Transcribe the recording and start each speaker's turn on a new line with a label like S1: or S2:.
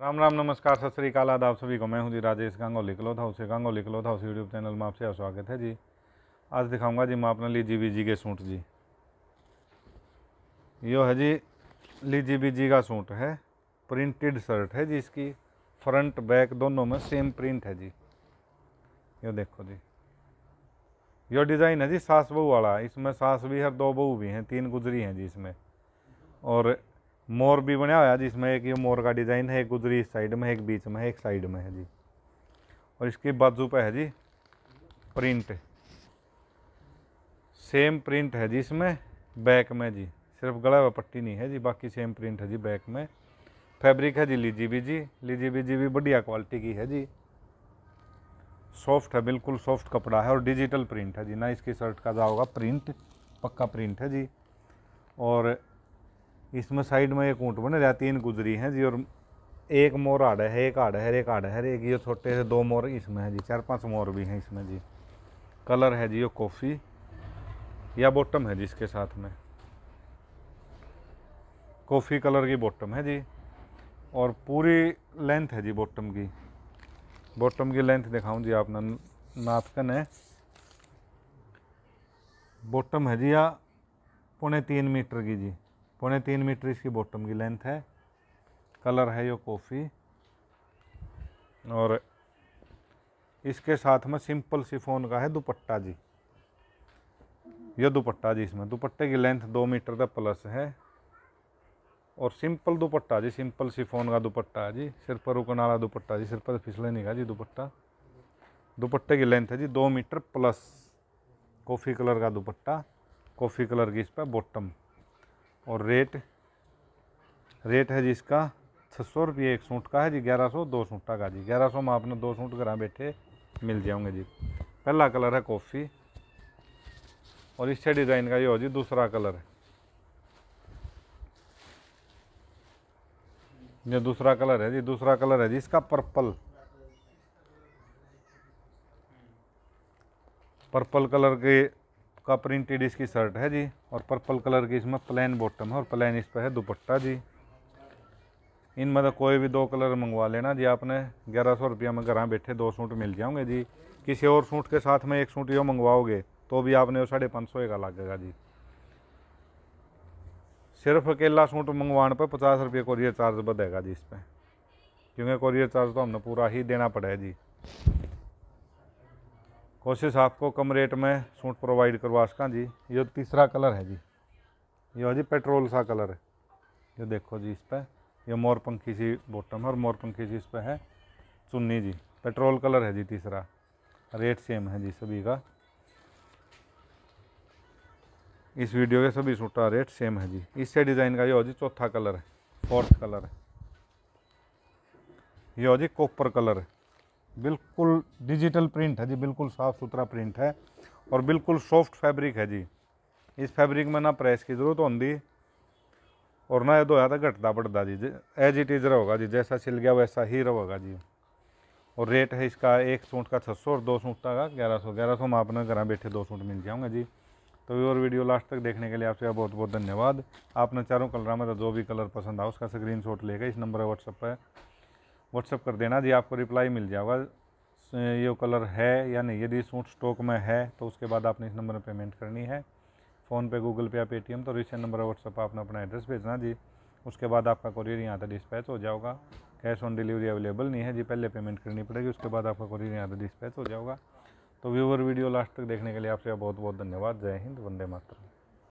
S1: राम राम नमस्कार सत श्रीकाल आदाब सभी को मैं हूं जी राजेश गांगोली था उसे गांगोली था उस यूट्यूब चैनल में आपसे स्वागत है जी आज दिखाऊंगा जी मैं अपने लीजी बीजी के सूट जी यो है जी लीजी बीजी का सूट है प्रिंटेड शर्ट है जी इसकी फ्रंट बैक दोनों में सेम प्रिंट है जी यो देखो जी यो डिज़ाइन है जी सास बहू वाला इसमें सास भी है दो बहू भी हैं तीन गुजरी हैं जी इसमें और मोर भी बनाया हुआ है जिसमें एक ये मोर का डिज़ाइन है एक गुजरी इस साइड में एक बीच में है एक साइड में है जी और इसके बाजू पर है जी प्रिंट सेम प्रिंट है जी इसमें बैक में जी सिर्फ गला हुआ पट्टी नहीं है जी बाकी सेम प्रिंट है जी बैक में फैब्रिक है जी भी जी लीजी भी जी भी बढ़िया क्वालिटी की है जी सॉफ्ट है बिल्कुल सॉफ्ट कपड़ा है और डिजिटल प्रिंट है जी ना इसकी शर्ट का जा होगा प्रिंट पक्का प्रिंट है जी और इसमें साइड में एक ऊँट बने जाती तीन गुजरी हैं जी और एक मोर आड़ है एक आड़ है एक आड़ है एक ये छोटे से दो मोर इसमें है जी चार पांच मोर भी हैं इसमें जी कलर है जी ये कॉफ़ी या बॉटम है जी इसके साथ में कॉफ़ी कलर की बॉटम है जी और पूरी लेंथ है जी बॉटम की बॉटम की लेंथ दिखाऊं जी आप नाथकन है बॉटम है जी या पौने तीन मीटर की जी पौने तीन मीटर इसकी बॉटम की लेंथ है कलर है यो कॉफ़ी और इसके साथ में सिंपल सिफोन का है दुपट्टा जी यह दुपट्टा जी इसमें दुपट्टे की लेंथ दो मीटर का प्लस है और सिंपल दुपट्टा जी सिंपल सिफोन का दुपट्टा है जी सिर पर रुकने वाला दुपट्टा जी सिर पर फिसले नहीं का जी दुपट्टा दुपट्टे की लेंथ है जी दो मीटर प्लस कॉफ़ी कलर का दुपट्टा कॉफ़ी कलर की इस पर बॉटम और रेट रेट है जिसका छः सौ रुपये एक सूट का है जी ग्यारह सौ दो सूटा का जी ग्यारह सौ में आपने दो सूट घर बैठे मिल जाऊंगे जी पहला कलर है कॉफ़ी और इससे डिज़ाइन का ये हो जी दूसरा कलर है ये दूसरा कलर है जी दूसरा कलर है जी इसका पर्पल पर्पल कलर के का प्रिंटेड इसकी शर्ट है जी और पर्पल कलर की इसमें प्लेन बॉटम है और प्लेन इस पर है दुपट्टा जी इन मतलब तो कोई भी दो कलर मंगवा लेना जी आपने ग्यारह सौ रुपया में घर बैठे दो सूट मिल जाओगे जी किसी और सूट के साथ में एक सूट यो मंगवाओगे तो भी आपने साढ़े पाँच सौ का लगेगा जी सिर्फ अकेला सूट मंगवाने पर पचास रुपये कोरियर चार्ज बढ़ेगा जी इस पर क्योंकि कोरियर चार्ज तो हमने पूरा ही देना पड़ेगा जी कोशिश आपको कम रेट में सूट प्रोवाइड करवा सका जी ये तीसरा कलर है जी ये जी पेट्रोल सा कलर है ये देखो जी इस पर यह मोरपंखी सी बॉटम है और मोरपंखी सी इस पर है चुन्नी जी पेट्रोल कलर है जी तीसरा रेट सेम है जी सभी का इस वीडियो के सभी सूटा रेट सेम है जी इससे डिज़ाइन का ये हो जी चौथा कलर है फोर्थ कलर है ये हो जी कॉपर कलर है बिल्कुल डिजिटल प्रिंट है जी बिल्कुल साफ़ सुथरा प्रिंट है और बिल्कुल सॉफ्ट फैब्रिक है जी इस फैब्रिक में ना प्रेस की ज़रूरत होती और ना ये धोया तो घटता बढ़ता जी एज इट इज़ रहेगा जी जैसा सिल गया वैसा ही रहेगा जी और रेट है इसका एक सूट का छः सौ और दो सूट का ग्यारह सौ ग्यारह सौ में आपने घर बैठे दो सूट मिल जाऊँगा जी तो और वीडियो लास्ट तक देखने के लिए आपसे बहुत बहुत धन्यवाद आपने चारों कलर में तो जो भी कलर पसंद आया उसका शॉट लेकर इस नंबर व्हाट्सअप पर व्हाट्सअप कर देना जी आपको रिप्लाई मिल जाएगा ये कलर है या नहीं यदि सूट स्टॉक में है तो उसके बाद आपने इस नंबर में पेमेंट करनी है फ़ोन पे गूगल पे या पेटीएम तो रिसेंट नंबर व्हाट्सअप पर आपने अपना एड्रेस भेजना जी उसके बाद आपका कोरियर यहाँ तक डिस्पैच हो जाएगा कैश ऑन डिलीवरी अवेलेबल नहीं है जी पहले पेमेंट करनी पड़ेगी उसके बाद आपका कोरियर यहाँ तक डिस्पैच हो जाएगा तो व्यूवर वीडियो लास्ट तक देखने के लिए आपसे बहुत बहुत धन्यवाद जय हिंद वंदे मातरम